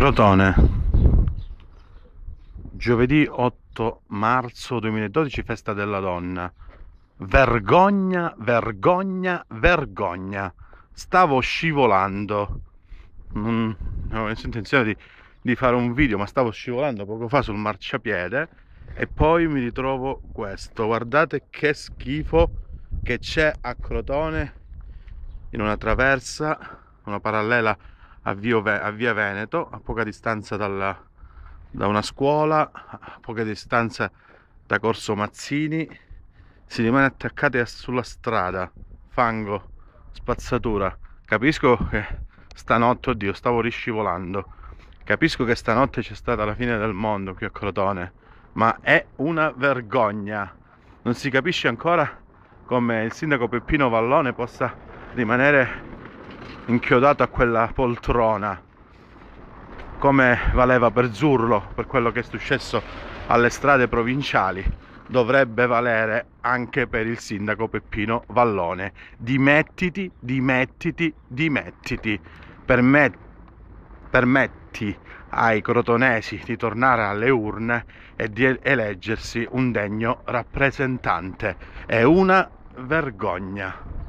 Crotone, giovedì 8 marzo 2012, festa della donna. Vergogna, vergogna, vergogna. Stavo scivolando. Non avevo nessuna intenzione di, di fare un video, ma stavo scivolando poco fa sul marciapiede e poi mi ritrovo questo. Guardate che schifo che c'è a Crotone in una traversa, una parallela a Via Veneto, a poca distanza dalla, da una scuola, a poca distanza da Corso Mazzini, si rimane attaccati a, sulla strada, fango, spazzatura. Capisco che stanotte, oddio, stavo riscivolando. Capisco che stanotte c'è stata la fine del mondo qui a Crotone, ma è una vergogna. Non si capisce ancora come il sindaco Peppino Vallone possa rimanere inchiodato a quella poltrona come valeva per Zurlo per quello che è successo alle strade provinciali dovrebbe valere anche per il sindaco Peppino Vallone dimettiti dimettiti dimettiti Permet permetti ai crotonesi di tornare alle urne e di eleggersi un degno rappresentante è una vergogna